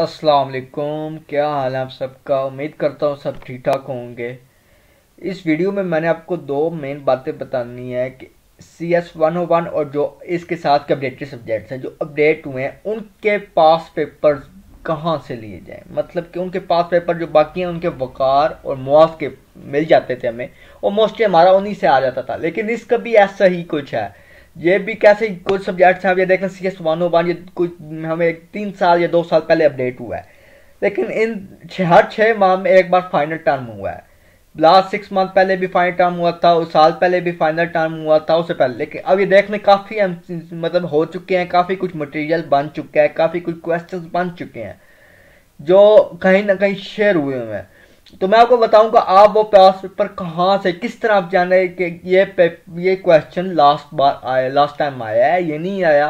अस्सलाम वालेकुम क्या हाल है आप सबका उम्मीद करता हूँ सब ठीक ठाक होंगे इस वीडियो में मैंने आपको दो मेन बातें बतानी है कि C S one O one और जो इसके साथ के अपडेटेड सब्जेक्ट्स हैं जो अपडेट हुए हैं उनके पास पेपर कहाँ से लिए जाएं मतलब कि उनके पास पेपर जो बाकी हैं उनके वकार और मुआफ के मिल जाते थे हमें और मोस्टली हमारा उन्हीं से आ जाता था लेकिन इसका भी ऐसा ही कुछ है ये भी कैसे कुछ सब्जेक्ट्स हैं ये देख लें सी एस वन वन ये कुछ हमें तीन साल या दो साल पहले अपडेट हुआ है लेकिन इन हर छः माह में एक बार फाइनल टर्म हुआ है लास्ट सिक्स मंथ पहले भी फाइनल टर्म हुआ था उस साल पहले भी फाइनल टर्म हुआ था उससे पहले लेकिन अब ये देखने काफ़ी मतलब हो चुके हैं काफ़ी कुछ मटेरियल बन चुका है काफ़ी कुछ क्वेश्चंस बन चुके हैं जो कहीं ना कहीं शेयर हुए हुए हैं तो मैं आपको बताऊंगा आप वो पास पेपर कहाँ से किस तरह आप जाने कि ये ये क्वेश्चन लास्ट बार आया लास्ट टाइम आया है ये नहीं आया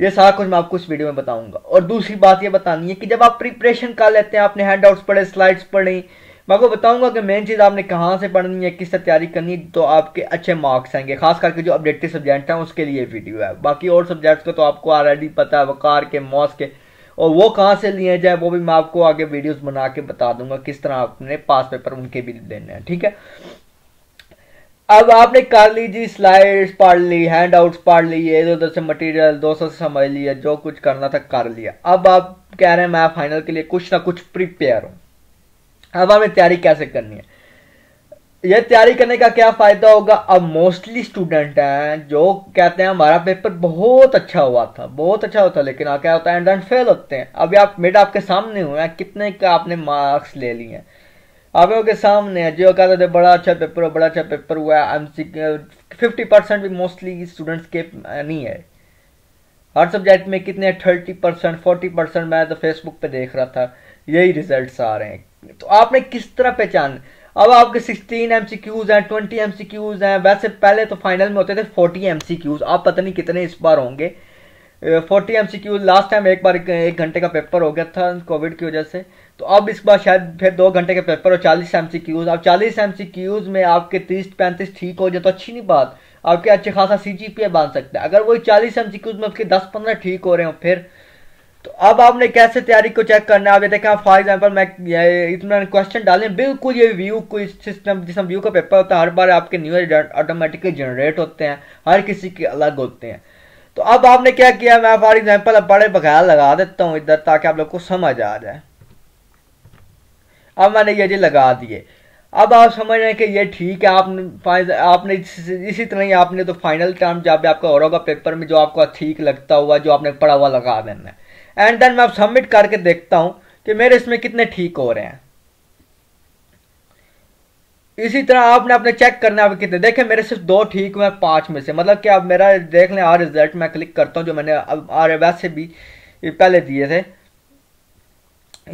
ये सारा कुछ मैं आपको इस वीडियो में बताऊंगा और दूसरी बात ये बतानी है कि जब आप प्रिपरेशन कर लेते हैं आपने हैंड आउट्स पढ़े स्लाइड्स पढ़ी मैं आपको बताऊंगा कि मेन चीज़ आपने कहाँ से पढ़नी है किस तरह तैयारी करनी है तो आपके अच्छे मार्क्स आएंगे खास करके जो अपडेटेड सब्जेक्ट हैं उसके लिए वीडियो है बाकी और सब्जेक्ट्स का तो आपको ऑलरेडी पता है वकार के मॉस के और वो कहाँ से लिए जाए वो भी मैं आपको आगे वीडियोस बना के बता दूंगा किस तरह आपने पास पेपर उनके भी देने हैं ठीक है अब आपने कर लीजिए स्लाइड्स पढ़ ली हैंड आउट्स पढ़ ली इधर उधर से मटेरियल दोस्तों से समझ लिया जो कुछ करना था कर लिया अब आप कह रहे हैं मैं फाइनल के लिए कुछ ना कुछ प्रिपेयर हूं अब हमें तैयारी कैसे करनी है ये तैयारी करने का क्या फ़ायदा होगा अब मोस्टली स्टूडेंट हैं जो कहते हैं हमारा पेपर बहुत अच्छा हुआ था बहुत अच्छा होता लेकिन आ क्या होता है एंड फेल होते हैं अभी आप मेरा आपके सामने हुए हैं कितने का आपने मार्क्स ले लिए हैं आप लोगों के सामने है जो कहते थे बड़ा अच्छा पेपर हुआ बड़ा अच्छा पेपर हुआ एम सी फिफ्टी परसेंट भी मोस्टली स्टूडेंट्स के नहीं है हर सब्जेक्ट में कितने थर्टी परसेंट फोर्टी परसेंट मैं तो फेसबुक पे देख रहा था यही रिजल्ट्स आ रहे हैं तो आपने किस तरह पहचान अब आपके 16 क्यूज़ हैं 20 क्यूज़ हैं वैसे पहले तो फाइनल में होते थे 40 क्यूज़ आप पता नहीं कितने इस बार होंगे 40 क्यूज़ लास्ट टाइम एक बार एक घंटे का पेपर हो गया था कोविड की वजह से तो अब इस बार शायद फिर दो घंटे का पेपर और 40 एमसीक्यूज अब 40 क्यूज़ में आपके 30 35 ठीक हो जाए तो अच्छी नहीं बात आपके अच्छे खासा सी जी बन सकता है अगर वही 40 क्यूज़ में आपके दस पंद्रह ठीक हो रहे हो फिर तो अब आपने कैसे तैयारी को चेक करना है अभी देखें आप फॉर एग्जांपल मैं इतना क्वेश्चन डालें बिल्कुल ये व्यू कोई सिस्टम जिसमें व्यू का पेपर होता है हर बार आपके न्यू ऑटोमेटिकली जनरेट होते हैं हर किसी के अलग होते हैं तो अब आपने क्या किया मैं फॉर एग्जाम्पल अब बड़े बगैर लगा देता हूँ इधर ताकि आप लोग को समझ आ जाए अब मैंने ये जी लगा दिए अब आप समझ रहे हैं कि ये ठीक है आपने आपने इसी तरह ही आपने तो फाइनल टर्म जब आपका और होगा पेपर में जो आपको ठीक लगता हुआ जो आपने पढ़ा हुआ लगा देना है एंड देन मैं अब सबमिट करके देखता हूं कि मेरे इसमें कितने ठीक हो रहे हैं इसी तरह आपने अपने चेक करने आप कितने देखे मेरे सिर्फ दो ठीक हुए पांच में से मतलब कि आप मेरा देख लें आ रिजल्ट मैं क्लिक करता हूं जो मैंने अब आर वैसे भी पहले दिए थे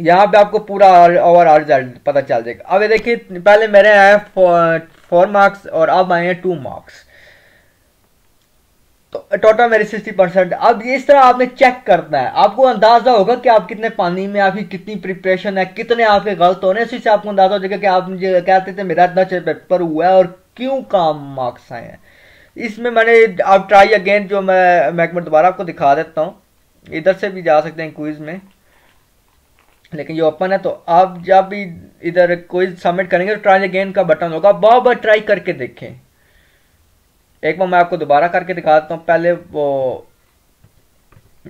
यहाँ पे आपको पूरा ओवर आर रिजल्ट पता चल जाएगा अब ये देखिए पहले मेरे आए फोर मार्क्स और अब आए हैं टू मार्क्स टोटल मेरी सिक्सटी परसेंट अब इस तरह आपने चेक करना है आपको अंदाजा होगा कि आप कितने पानी में आपकी कितनी प्रिपरेशन है कितने आपके गलत होने इसी से आपको अंदाजा हो जाएगा कि आप मुझे कहते थे मेरा इतना पेपर हुआ है और क्यों काम मार्क्स आए हैं इसमें मैंने आप ट्राई अगेन जो मैं मैं दोबारा आपको दिखा देता हूँ इधर से भी जा सकते हैं क्विज में लेकिन ये ओपन है तो आप जब भी इधर कोई सबमिट करेंगे तो ट्राई अगेन का बटन होगा बार बार ट्राई करके देखें एक बार मैं आपको दोबारा करके दिखा देता हूँ पहले वो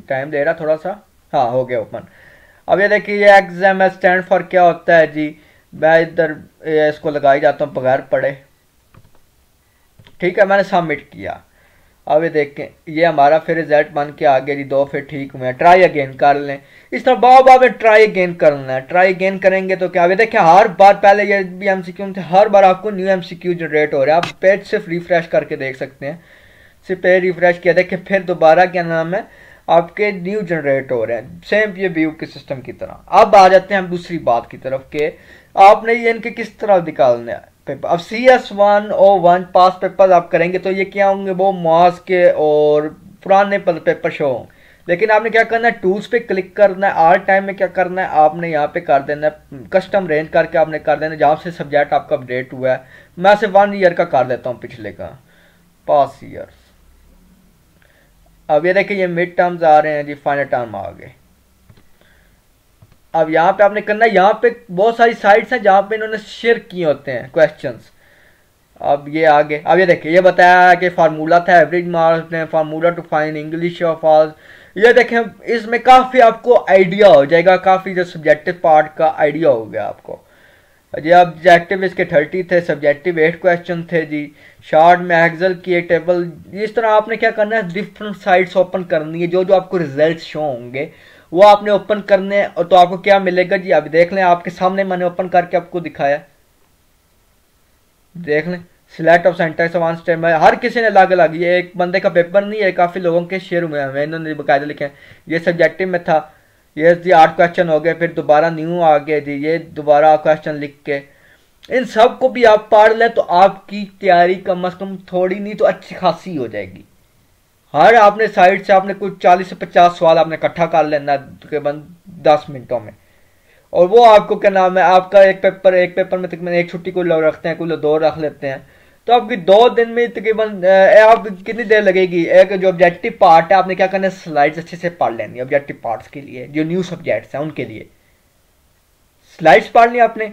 टाइम दे रहा थोड़ा सा हाँ हो गया ओपन अब ये देखिए एग्जाम स्टैंड फॉर क्या होता है जी मैं इधर इसको लगाई जाता हूँ बगैर पढ़े ठीक है मैंने सबमिट किया अब देखें ये हमारा फिर रिजल्ट बन के आगे जी दो फिर ठीक हुए ट्राई अगेन कर लें इस तरह बहुत बार ट्राई अगेन करना है ट्राई अगेन करेंगे तो क्या अभी देखें हर बार पहले ये भी एम सी क्यू हर बार आपको new M C Q generate हो रहा है आप पेज सिर्फ रिफ्रेश करके देख सकते हैं सिर्फ पेज रिफ्रेश किया देखिए फिर दोबारा क्या नाम है आपके न्यू जनरेट हो रहे हैं सेम ये व्यू के सिस्टम की तरह अब आ जाते हैं हम दूसरी बात की तरफ के आपने ये इनके किस तरह निकालना है पेपर अब C S one O one pass paper आप करेंगे तो ये क्या होंगे वो मार्स के और पुराने पेपर शो होंगे लेकिन आपने क्या करना है टूल्स पे क्लिक करना है आर टाइम में क्या करना है आपने यहाँ पे कर देना है कस्टम hmm, रेंज करके आपने कर देना जहाँ से सब्जेक्ट आपका अपडेट हुआ है मैं सिर्फ वन ईयर का कर देता हूँ पिछले का पास ईयर अब ये देखिए ये मिड टर्म्स आ रहे हैं जी फाइनल टर्म आ गए अब यहाँ पे आपने करना है यहाँ पे बहुत सारी साइट्स हैं जहाँ पे इन्होंने शेयर किए होते हैं क्वेश्चंस अब ये आगे अब ये देखिए ये बताया कि फार्मूला था एवरेज मार्क्स ने फार्मूला टू फाइन इंग्लिश और फाल्स ये देखें इसमें काफ़ी आपको आइडिया हो जाएगा काफ़ी जो सब्जेक्टिव पार्ट का आइडिया हो गया आपको जी ऑब्जेक्टिव इसके थर्टी थे सब्जेक्टिव एट क्वेश्चन थे जी शार्ट में एक्सल की एक टेबल इस तरह आपने क्या करना है डिफरेंट साइट्स ओपन करनी है जो जो आपको रिजल्ट शो होंगे वो आपने ओपन करने और तो आपको क्या मिलेगा जी अभी देख लें आपके सामने मैंने ओपन करके आपको दिखाया देख लें select of syntax one stem हर किसी ने अलग अलग ये एक बंदे का पेपर नहीं है काफ़ी लोगों के शेयर हुए हैं इन्होंने बकायदा लिखे हैं ये सब्जेक्टिव में था ये जी आठ क्वेश्चन हो गए फिर दोबारा न्यू आ गए जी ये दोबारा क्वेश्चन लिख के इन सब को भी आप पढ़ लें तो आपकी तैयारी कम अज़ कम थोड़ी नहीं तो अच्छी खासी हो जाएगी हर आपने साइड से आपने कुछ चालीस से पचास सवाल आपने इकट्ठा कर लेना तकरीबन दस मिनटों में और वो आपको क्या नाम है आपका एक पेपर एक पेपर में तकरीबन एक छुट्टी को रखते हैं कुछ दो रख लेते हैं तो आपकी दो दिन में तकरीबन आप कितनी देर लगेगी एक जो ऑब्जेक्टिव पार्ट है आपने क्या करना है स्लाइड्स अच्छे से पढ़ लेनी है ऑब्जेक्टिव पार्ट्स के लिए जो न्यू सब्जेक्ट्स हैं उनके लिए स्लाइड्स पढ़ लिया आपने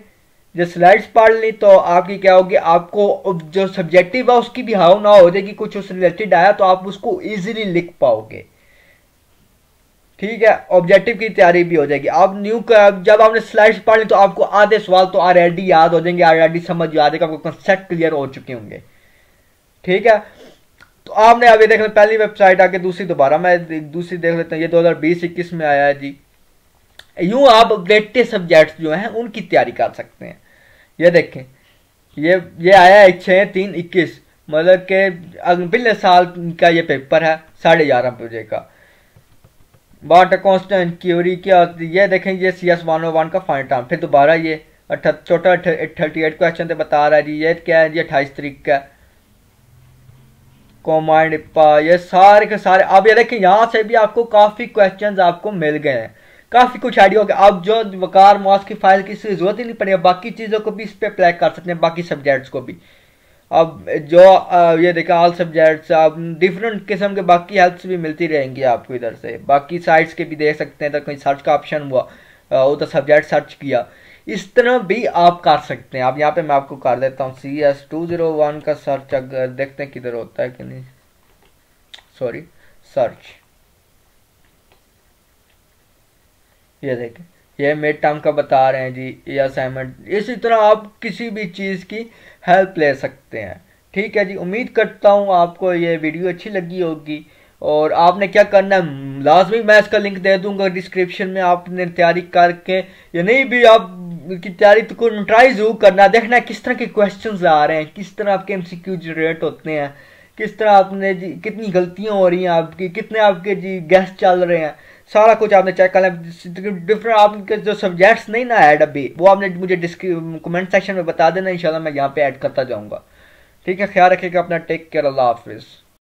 जो स्लाइड्स पढ़ ली तो आपकी क्या होगी आपको जो सब्जेक्टिव है उसकी भी हाव ना हो जाएगी कुछ उस रिलेटेड आया तो आप उसको ईजिली लिख पाओगे ठीक है ऑब्जेक्टिव की तैयारी भी हो जाएगी आप न्यू जब आपने स्लाइड्स पढ़ ली तो आपको आधे सवाल तो ऑलरेडी याद हो जाएंगे ऑलरेडी समझ आ जाएगा आपको कंसेप्ट क्लियर हो चुके होंगे ठीक है तो आपने अभी देख लें पहली वेबसाइट आके दूसरी दोबारा मैं दूसरी देख लेता हूँ ये दो हजार में आया है जी यूं आप लेटेस्ट सब्जेक्ट्स जो हैं उनकी तैयारी कर सकते हैं ये देखें ये ये आया है छः तीन इक्कीस मतलब के अगले साल का ये पेपर है साढ़े ग्यारह बजे का वाटर कॉन्स्टेंट क्यूरी क्या होती ये देखें ये C S one O one का फाइनल टर्म फिर दोबारा ये छोटा थर्टी एट क्वेश्चन बता रहा है ये क्या है ये अट्ठाईस तरीक का कॉमांड पा ये सारे के सारे अब ये देखें यहाँ से भी आपको काफ़ी क्वेश्चंस आपको मिल गए हैं काफ़ी कुछ आइडिया हो गया आप जो वकार मॉस की फाइल की ज़रूरत ही नहीं पड़ेगी बाकी चीज़ों को भी इस पर अप्लाई कर सकते हैं बाकी सब्जेक्ट्स को भी अब जो ये देखा ऑल सब्जेक्ट्स अब डिफरेंट किस्म के बाकी हेल्प्स भी मिलती रहेंगी आपको इधर से बाकी साइट्स के भी देख सकते हैं तो कहीं सर्च का ऑप्शन हुआ उधर सब्जेक्ट सर्च किया इस तरह भी आप कर सकते हैं आप यहाँ पे मैं आपको कर देता हूँ C S two zero one का सर्च अगर देखते हैं किधर होता है कि नहीं सॉरी सर्च ये देखें ये मिड टर्म का बता रहे हैं जी ये असाइनमेंट इसी तरह आप किसी भी चीज़ की हेल्प ले सकते हैं ठीक है जी उम्मीद करता हूँ आपको ये वीडियो अच्छी लगी होगी और आपने क्या करना है लाजमी मैं इसका लिंक दे दूंगा डिस्क्रिप्शन में आपने तैयारी करके या नहीं भी आप की तैयारी तो को ट्राई जरूर करना देखना है किस तरह के क्वेश्चन आ रहे हैं किस तरह आपके एम जनरेट होते हैं किस तरह आपने जी कितनी गलतियाँ हो रही हैं आपकी कितने आपके जी गैस चल रहे हैं सारा कुछ आपने चेक कर लिया डिफरेंट आपके जो सब्जेक्ट्स नहीं ना ऐड अभी वो आपने मुझे कमेंट सेक्शन में बता देना इंशाल्लाह मैं यहाँ पे ऐड करता जाऊँगा ठीक है ख्याल रखिएगा अपना टेक केयर अल्लाह हाफिज़